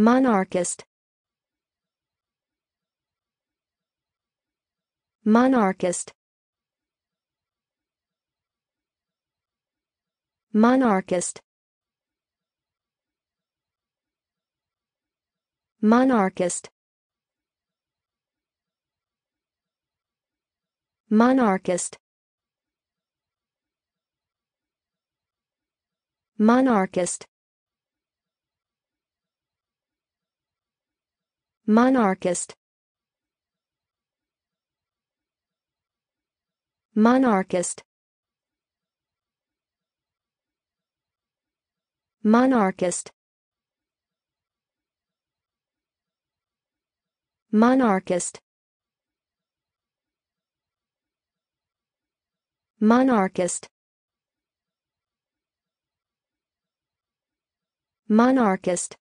Monarchist Monarchist Monarchist Monarchist Monarchist Monarchist Monarchist Monarchist Monarchist Monarchist Monarchist Monarchist